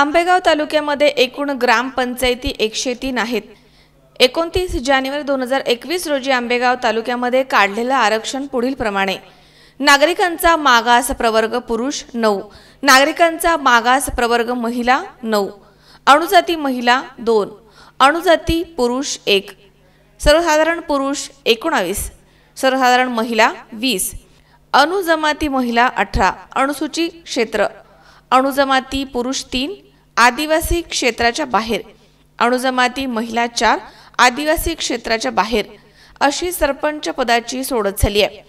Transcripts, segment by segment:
आंबेगाव तालुक्यामध्ये एकूण ग्रामपंचायती एकशे तीन आहेत एकोणतीस जानेवारी दोन हजार एकवीस रोजी आंबेगाव तालुक्यामध्ये काढलेलं आरक्षण पुढील प्रमाणे नागरिकांचा मागास प्रवर्ग पुरुष नऊ नागरिकांचा मागास प्रवर्ग महिला नऊ अणुजाती महिला दोन अणुजाती पुरुष एक सर्वसाधारण पुरुष एकोणावीस सर्वसाधारण महिला वीस अनुजमाती महिला अठरा अनुसूची क्षेत्र अणुजमाती पुरुष तीन आदिवासी क्षेत्राच्या बाहेर अणुजमाती महिला चार आदिवासी क्षेत्राच्या बाहेर अशी सरपंच पदाची सोडत झाली आहे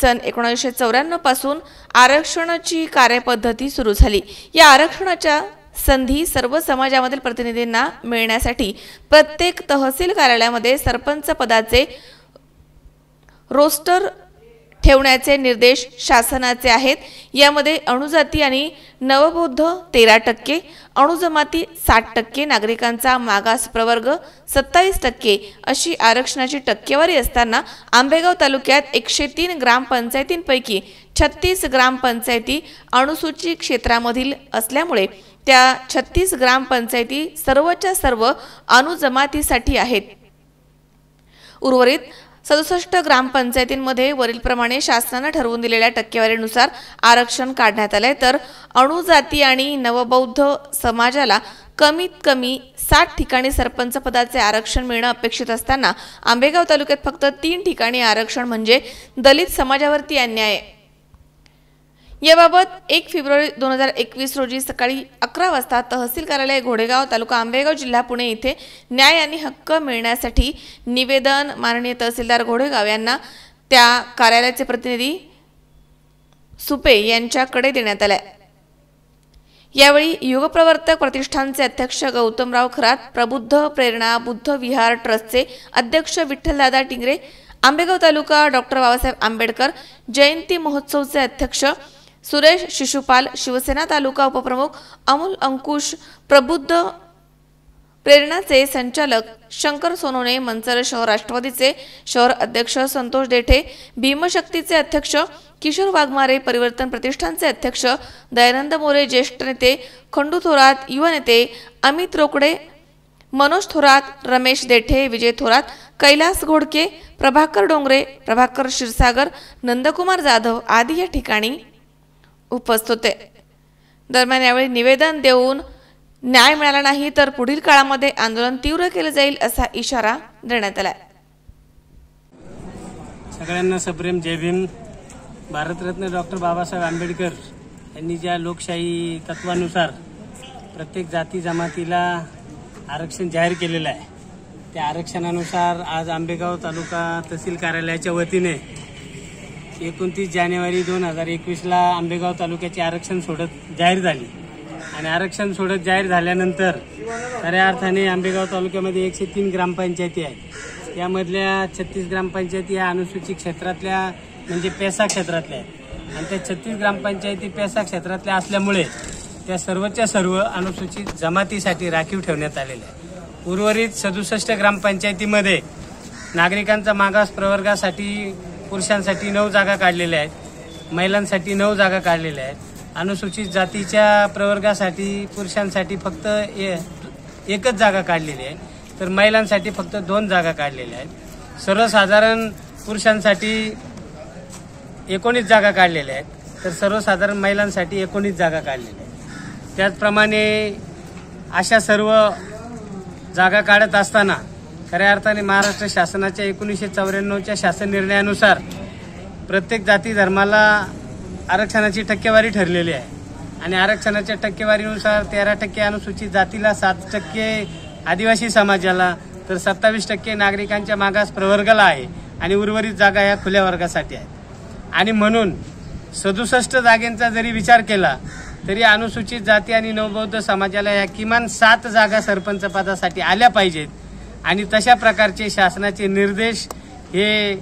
सन एकोणीसशे चौऱ्याण्णव पासून आरक्षणाची कार्यपद्धती सुरू झाली या आरक्षणाच्या संधी सर्व समाजामधील प्रतिनिधींना मिळण्यासाठी प्रत्येक तहसील कार्यालयामध्ये सरपंच पदाचे रोस्टर ठेवण्याचे निर्देश शासनाचे आहेत यामध्ये अणुजाती आणि नवबौद्ध तेरा टक्के अणुजमाती साठ टक्के नागरिकांचा मागास प्रवर्ग सत्तावीस टक्के अशी आरक्षणाची टक्केवारी असताना आंबेगाव तालुक्यात एकशे तीन ग्रामपंचायतींपैकी छत्तीस ग्रामपंचायती अणुसूची क्षेत्रामधील असल्यामुळे त्या छत्तीस ग्रामपंचायती सर्वच्या सर्व अणुजमातीसाठी आहेत उर्वरित सदुसष्ट ग्रामपंचायतींमध्ये वरीलप्रमाणे शासनानं ठरवून दिलेल्या टक्केवारीनुसार आरक्षण काढण्यात आलंय तर अणुजाती आणि नवबौद्ध समाजाला कमीत कमी सात ठिकाणी सरपंच पदाचे आरक्षण मिळणं अपेक्षित असताना आंबेगाव तालुक्यात फक्त तीन ठिकाणी आरक्षण म्हणजे दलित समाजावरती अन्याय याबाबत एक फेब्रुवारी दोन हजार एकवीस रोजी सकाळी अकरा वाजता तहसील कार्यालय घोडेगाव तालुका आंबेगाव जिल्हा पुणे येथे न्याय आणि हक्क मिळण्यासाठी निवेदन माननीय तहसीलदार घोडेगाव यांना त्या कार्यालयाचे प्रतिनिधी सुपे यांच्याकडे देण्यात आले यावेळी युगप्रवर्तक प्रतिष्ठानचे अध्यक्ष गौतमराव खरात प्रबुद्ध प्रेरणा बुद्ध विहार ट्रस्टचे अध्यक्ष विठ्ठलदादा टिंगरे आंबेगाव तालुका डॉक्टर बाबासाहेब आंबेडकर जयंती महोत्सवचे अध्यक्ष सुरेश शिशुपाल शिवसेना तालुका उपप्रमुख अमोल अंकुश प्रबुद्ध प्रेरणाचे संचालक शंकर सोनोने मंचर शहर राष्ट्रवादीचे शहर अध्यक्ष संतोष देठे भीमशक्तीचे अध्यक्ष किशोर वाघमारे परिवर्तन प्रतिष्ठानचे अध्यक्ष दयानंद मोरे ज्येष्ठ नेते खंडू थोरात युवा नेते अमित रोकडे मनोज थोरात रमेश देठे विजय थोरात कैलास घोडके प्रभाकर डोंगरे प्रभाकर क्षीरसागर नंदकुमार जाधव आदी या ठिकाणी उपस्थित होते दरम्यान यावेळी निवेदन देऊन न्याय मिळाला नाही तर पुढील काळामध्ये आंदोलन तीव्र केलं जाईल असा इशारा देण्यात आला सगळ्यांना सप्रेम जय भीम भारतरत्न डॉक्टर बाबासाहेब आंबेडकर यांनी ज्या लोकशाही तत्वानुसार प्रत्येक जाती जमातीला आरक्षण जाहीर केलेलं आहे त्या आरक्षणानुसार आज आंबेगाव तालुका तहसील कार्यालयाच्या वतीने एकोणतीस जानेवारी दोन हजार एकवीसला आंबेगाव तालुक्याची आरक्षण सोडत जाहीर झाली आणि आरक्षण सोडत जाहीर झाल्यानंतर खऱ्या अर्थाने आंबेगाव तालुक्यामध्ये एकशे तीन ग्रामपंचायती आहेत यामधल्या छत्तीस ग्रामपंचायती ह्या अनुसूचित क्षेत्रातल्या म्हणजे पेसा क्षेत्रातल्या आहेत आणि त्या छत्तीस ग्रामपंचायती पेसा क्षेत्रातल्या असल्यामुळे त्या सर्वच्या सर्व अनुसूचित जमातीसाठी राखीव ठेवण्यात आलेल्या आहेत उर्वरित सदुसष्ट ग्रामपंचायतीमध्ये नागरिकांचा मागास प्रवर्गासाठी पुरुषांसाठी नऊ जागा काढलेल्या आहेत महिलांसाठी नऊ जागा काढलेल्या आहेत अनुसूचित जातीच्या प्रवर्गासाठी पुरुषांसाठी फक्त ए एकच जागा काढलेली आहे तर महिलांसाठी फक्त दोन जागा काढलेल्या आहेत सर्वसाधारण पुरुषांसाठी एकोणीस जागा काढलेल्या आहेत तर सर्वसाधारण महिलांसाठी एकोणीस जागा काढलेल्या आहेत त्याचप्रमाणे अशा सर्व जागा काढत असताना खऱ्या अर्थाने महाराष्ट्र शासनाच्या एकोणीसशे चौऱ्याण्णवच्या शासन निर्णयानुसार प्रत्येक जाती धर्माला आरक्षणाची टक्केवारी ठरलेली आहे आणि आरक्षणाच्या टक्केवारीनुसार तेरा टक्के अनुसूचित जातीला सात टक्के आदिवासी समाजाला तर सत्तावीस टक्के नागरिकांच्या मागास प्रवर्गाला आहे आणि उर्वरित जागा या खुल्या वर्गासाठी आहेत आणि म्हणून सदुसष्ट जागेंचा जरी विचार केला तरी अनुसूचित जाती आणि नवबौद्ध समाजाला या किमान सात जागा सरपंच पदासाठी आल्या पाहिजेत आणि तशा प्रकारचे शासनाचे निर्देश हे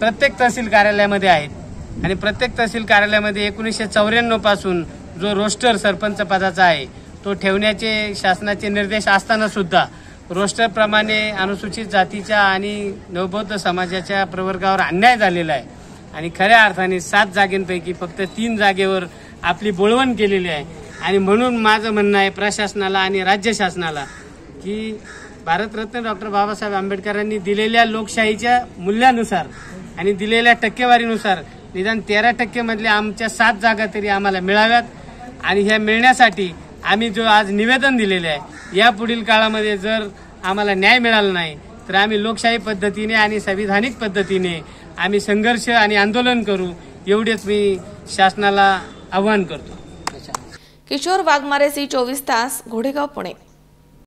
प्रत्येक तहसील कार्यालयामध्ये आहेत आणि प्रत्येक तहसील कार्यालयामध्ये एकोणीसशे चौऱ्याण्णवपासून जो रोस्टर सरपंच पदाचा आहे तो ठेवण्याचे शासनाचे निर्देश असतानासुद्धा रोस्टरप्रमाणे अनुसूचित जातीच्या आणि नवबौद्ध समाजाच्या प्रवर्गावर अन्याय झालेला आहे आणि खऱ्या अर्थाने सात जागेंपैकी फक्त तीन जागेवर आपली बोळवण केलेली आहे आणि म्हणून माझं म्हणणं आहे प्रशासनाला आणि राज्य शासनाला की भारतरत्न डॉक्टर बाबासाहेब आंबेडकरांनी दिलेल्या लोकशाहीच्या मूल्यानुसार आणि दिलेल्या टक्केवारीनुसार निदान तेरा टक्के आमच्या सात जागा तरी आम्हाला मिळाव्यात आणि ह्या मिळण्यासाठी आम्ही जो आज निवेदन दिलेले आहे या पुढील काळामध्ये जर आम्हाला न्याय मिळाला नाही तर आम्ही लोकशाही पद्धतीने आणि संविधानिक पद्धतीने आम्ही संघर्ष आणि आंदोलन करू एवढेच मी शासनाला आव्हान करतो किशोर वाघमारे सी चोवीस तास घोडेगाव पुणे